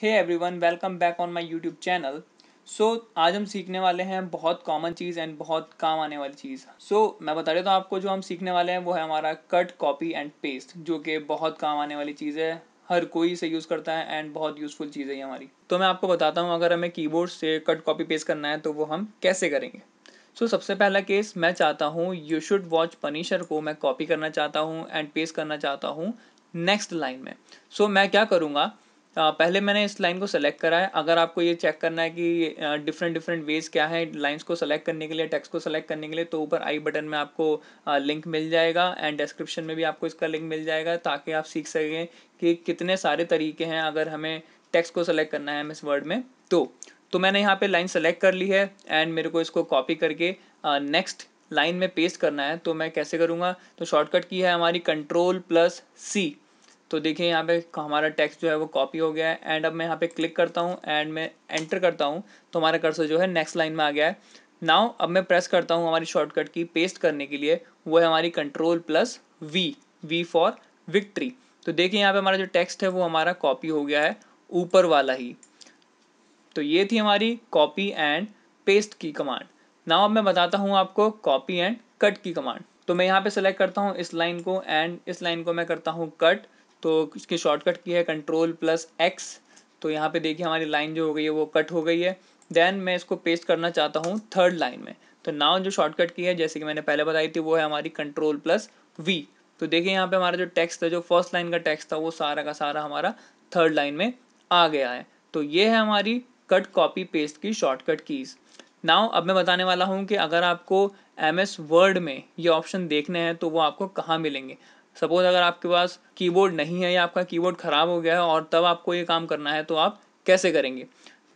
hey everyone welcome back on my YouTube channel so आज हम सीखने वाले हैं बहुत कॉमन चीज़ एंड बहुत काम आने वाली चीज़ सो so, मैं बता देता हूँ आपको जो हम सीखने वाले हैं वो है हमारा कट कॉपी एंड पेस्ट जो कि बहुत काम आने वाली चीज़ है हर कोई इसे यूज़ करता है एंड बहुत यूज़फुल चीज़ है ये हमारी तो मैं आपको बताता हूँ अगर हमें कीबोर्ड से कट कॉपी पेस्ट करना है तो वो हम कैसे करेंगे सो so, सबसे पहला केस मैं चाहता हूँ यू शुड वॉच पनिशर को मैं कॉपी करना चाहता हूँ एंड पेस्ट करना चाहता हूँ नेक्स्ट लाइन में सो so, मैं क्या करूँगा पहले मैंने इस लाइन को सेलेक्ट करा है अगर आपको ये चेक करना है कि डिफरेंट डिफरेंट वेज क्या है लाइंस को सेलेक्ट करने के लिए टेक्स्ट को सेलेक्ट करने के लिए तो ऊपर आई बटन में आपको लिंक मिल जाएगा एंड डिस्क्रिप्शन में भी आपको इसका लिंक मिल जाएगा ताकि आप सीख सकें कि कितने सारे तरीके हैं अगर हमें टेक्स को सेलेक्ट करना है एम वर्ड में तो तो मैंने यहाँ पे लाइन सेलेक्ट कर ली है एंड मेरे को इसको कॉपी करके नेक्स्ट लाइन में पेस्ट करना है तो मैं कैसे करूँगा तो शॉर्टकट की है हमारी कंट्रोल प्लस सी तो देखिए यहाँ पे हमारा टेक्स्ट जो है वो कॉपी हो गया है एंड अब मैं यहाँ पे क्लिक करता हूँ एंड मैं एंटर करता हूँ तो हमारा कर्सर जो है नेक्स्ट लाइन में आ गया है नाउ अब मैं प्रेस करता हूँ हमारी शॉर्टकट की पेस्ट करने के लिए वो है हमारी control plus V V for victory तो देखिए यहाँ पे हमारा जो टेक्स्ट है वो हमारा कॉपी हो गया है ऊपर वाला ही तो ये थी हमारी कॉपी एंड पेस्ट की कमांड नाउ अब मैं बताता हूँ आपको कॉपी एंड कट की कमांड तो मैं यहाँ पे सेलेक्ट करता हूँ इस लाइन को एंड इस लाइन को मैं करता हूँ कट तो इसकी शॉर्टकट की है कंट्रोल प्लस एक्स तो यहाँ पे देखिए हमारी लाइन जो हो गई है वो कट हो गई है देन मैं इसको पेस्ट करना चाहता हूँ थर्ड लाइन में तो नाव जो शॉर्टकट की है जैसे कि मैंने पहले बताई थी वो है हमारी कंट्रोल प्लस वी तो देखिए यहाँ पे हमारा जो टेक्स्ट था जो फर्स्ट लाइन का टेक्स्ट था वो सारा का सारा हमारा थर्ड लाइन में आ गया है तो ये है हमारी कट कॉपी पेस्ट की शॉर्टकट कीज़ नाउ अब मैं बताने वाला हूँ कि अगर आपको एम एस वर्ड में ये ऑप्शन देखने हैं तो वो आपको कहाँ मिलेंगे सपोज़ अगर आपके पास कीबोर्ड नहीं है या आपका कीबोर्ड ख़राब हो गया है और तब आपको ये काम करना है तो आप कैसे करेंगे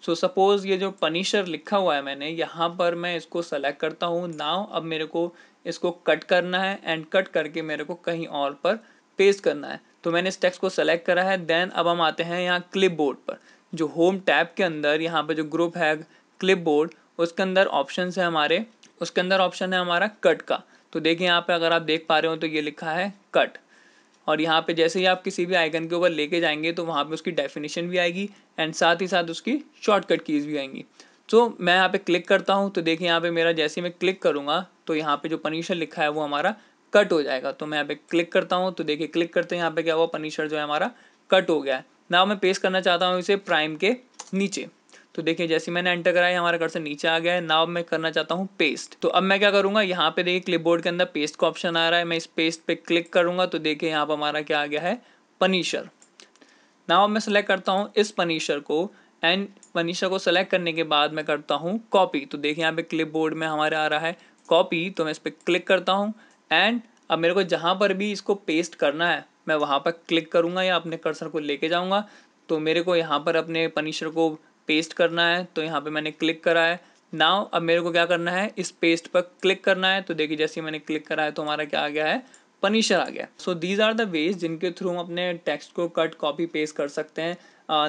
सो so, सपोज़ ये जो पनिशर लिखा हुआ है मैंने यहाँ पर मैं इसको सेलेक्ट करता हूँ नाव अब मेरे को इसको कट करना है एंड कट करके मेरे को कहीं और पर पेस्ट करना है तो मैंने इस टेक्स्ट को सेलेक्ट करा है देन अब हम आते हैं यहाँ क्लिप बोर्ड पर जो होम टैब के अंदर यहाँ पर जो ग्रुप है क्लिप बोर्ड उसके अंदर ऑप्शन है हमारे उसके अंदर ऑप्शन है हमारा कट का तो देखिए यहाँ पे अगर आप देख पा रहे हो तो ये लिखा है कट और यहाँ पे जैसे ही आप किसी भी आइकन के ऊपर लेके जाएंगे तो वहाँ पे उसकी डेफिनेशन भी आएगी एंड साथ ही साथ उसकी शॉर्टकट कीज़ भी आएंगी तो मैं यहाँ पे क्लिक करता हूँ तो देखिए यहाँ पे मेरा जैसे ही मैं क्लिक करूँगा तो यहाँ पे जो पनीशर लिखा है वो हमारा कट हो जाएगा तो मैं यहाँ पे क्लिक करता हूँ तो देखिए क्लिक करते हैं यहाँ पे क्या हुआ पनीशर जो है हमारा कट हो गया है ना मैं पेश करना चाहता हूँ इसे प्राइम के नीचे तो देखिए जैसे मैंने एंटर कराया हमारा कर्सर नीचे आ गया है नाव मैं करना चाहता हूँ पेस्ट तो अब मैं क्या करूँगा यहाँ पे देखिए क्लिपबोर्ड के अंदर पेस्ट का ऑप्शन आ रहा है मैं इस पेस्ट पे क्लिक करूँगा तो देखिए यहाँ पर हमारा क्या आ गया है पनीशर नाव मैं सेलेक्ट करता हूँ इस पनीशर को एंड पनीशर को सेलेक्ट करने के बाद मैं करता हूँ कॉपी तो देखिए यहाँ पे क्लिप में हमारे आ रहा है कॉपी तो मैं इस पर क्लिक करता हूँ एंड अब मेरे को जहाँ पर भी इसको पेस्ट करना है मैं वहाँ पर क्लिक करूँगा या अपने कर्सर को लेके जाऊँगा तो मेरे को यहाँ पर अपने पनीशर को पेस्ट करना है तो यहाँ पे मैंने क्लिक करा है नाउ अब मेरे को क्या करना है इस पेस्ट पर क्लिक करना है तो देखिए जैसे मैंने क्लिक करा है तो हमारा क्या आ गया है पनिशर आ गया so these are the ways जिनके थ्रू हम अपने टेक्स्ट को कट कॉपी पेस्ट कर सकते हैं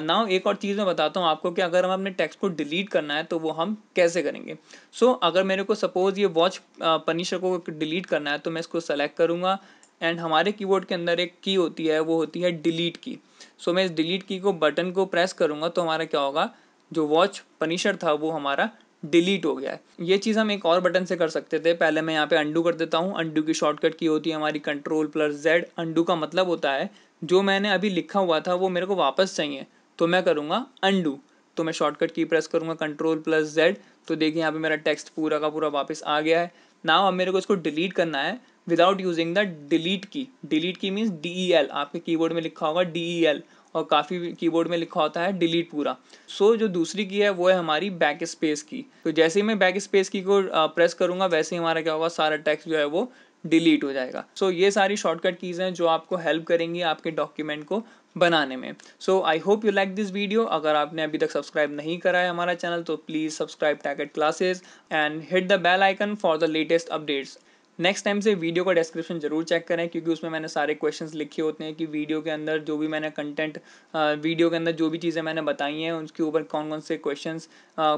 नाउ uh, एक और चीज़ मैं बताता हूँ आपको कि अगर हम अपने टेक्स्ट को डिलीट करना है तो वो हम कैसे करेंगे सो so, अगर मेरे को सपोज़ ये वॉच पनिशर uh, को डिलीट करना है तो मैं इसको सेलेक्ट करूँगा एंड हमारे कीबोर्ड के अंदर एक की होती है वो होती है डिलीट की सो so, मैं इस डिलीट की को बटन को प्रेस करूँगा तो हमारा क्या होगा जो वॉच पनिशर था वो हमारा डिलीट हो गया है ये चीज़ हम एक और बटन से कर सकते थे पहले मैं यहाँ पे अंडू कर देता हूँ अंडू की शॉर्टकट की होती है हमारी कंट्रोल प्लस जेड अंडू का मतलब होता है जो मैंने अभी लिखा हुआ था वो मेरे को वापस चाहिए तो मैं करूँगा अंडू तो मैं शॉर्टकट की प्रेस करूँगा कंट्रोल प्लस जेड तो देखिए यहाँ पे मेरा टेक्स्ट पूरा का पूरा वापस आ गया है नाव अब मेरे को इसको डिलीट करना है without using the delete key delete key means D E L आपके कीबोर्ड में लिखा होगा डी ई एल और काफ़ी कीबोर्ड में लिखा होता है डिलीट पूरा सो so, जो दूसरी की है वो है हमारी बैक स्पेस की तो जैसे ही मैं बैक स्पेस की को प्रेस करूँगा वैसे ही हमारा क्या होगा सारा टेक्स्ट जो है वो डिलीट हो जाएगा सो so, ये सारी शॉर्टकट कीज़ हैं जो आपको हेल्प करेंगी आपके डॉक्यूमेंट को बनाने में so I hope you like this video अगर आपने अभी तक सब्सक्राइब नहीं करा है हमारा चैनल तो प्लीज़ सब्सक्राइब टैकेट classes and hit the bell icon for the latest updates next time से वीडियो का डिस्क्रिप्शन जरूर चेक करें क्योंकि उसमें मैंने सारे क्वेश्चन लिखे होते हैं कि वीडियो के अंदर जो भी मैंने कंटेंट वीडियो के अंदर जो भी चीज़ें मैंने बताई हैं उसके ऊपर कौन कौन से क्वेश्चन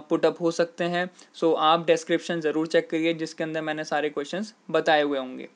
पुटअप हो सकते हैं सो आप डिस्क्रिप्शन ज़रूर चेक करिए जिसके अंदर मैंने सारे क्वेश्चन बताए हुए होंगे